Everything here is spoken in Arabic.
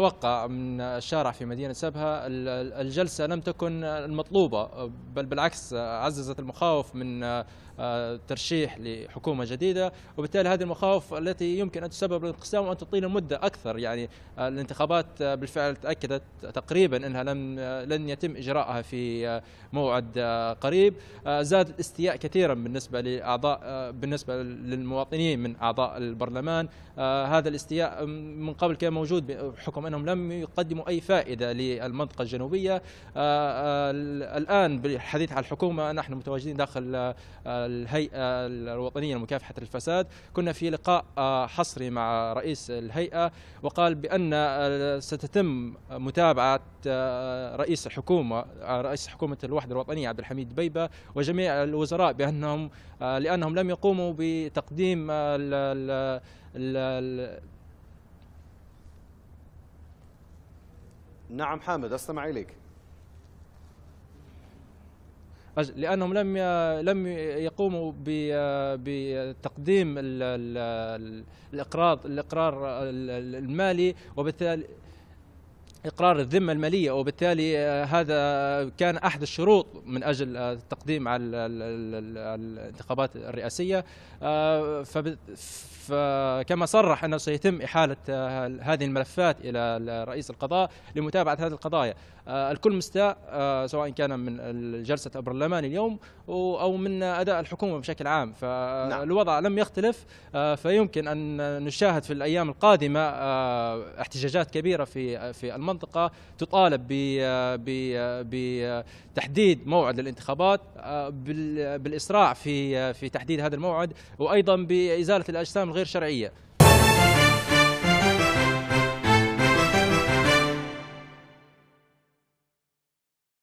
توقع من الشارع في مدينة سبها الجلسة لم تكن المطلوبة بل بالعكس عززت المخاوف من آه، ترشيح لحكومة جديدة وبالتالي هذه المخاوف التي يمكن أن تسبب الانقسام وأن تطيل المدة أكثر يعني آه، الانتخابات آه، بالفعل تأكدت تقريبا أنها لم لن يتم إجراءها في موعد قريب زاد الاستياء كثيرا بالنسبة لأعضاء بالنسبة للمواطنين من أعضاء البرلمان هذا الاستياء من قبل كان موجود بحكم أنهم لم يقدموا أي فائدة للمنطقة الجنوبية آه، آه، الآن بالحديث عن الحكومة نحن متواجدين داخل آه، الهيئة الوطنية لمكافحة الفساد كنا في لقاء حصري مع رئيس الهيئة وقال بأن ستتم متابعة رئيس الحكومة رئيس حكومة الوحدة الوطنية عبد الحميد بيبة وجميع الوزراء بأنهم لأنهم لم يقوموا بتقديم نعم حامد أستمع إليك لانهم لم لم يقوموا بتقديم الاقراض الاقرار المالي وبالتالي اقرار الذمه الماليه وبالتالي آه، هذا كان احد الشروط من اجل آه، التقديم على الانتخابات الرئاسيه آه، فكما صرح انه سيتم احاله هذه الملفات الى رئيس القضاء لمتابعه هذه القضايا الكل مستاء سواء كان من جلسه البرلمان اليوم او من اداء الحكومه بشكل عام فالوضع نعم. لم يختلف فيمكن ان نشاهد في الايام القادمه احتجاجات كبيره في في المنطقه المنطقه تطالب بتحديد موعد للانتخابات آه، بالاسراع في آه، في تحديد هذا الموعد وايضا بازاله الاجسام الغير شرعيه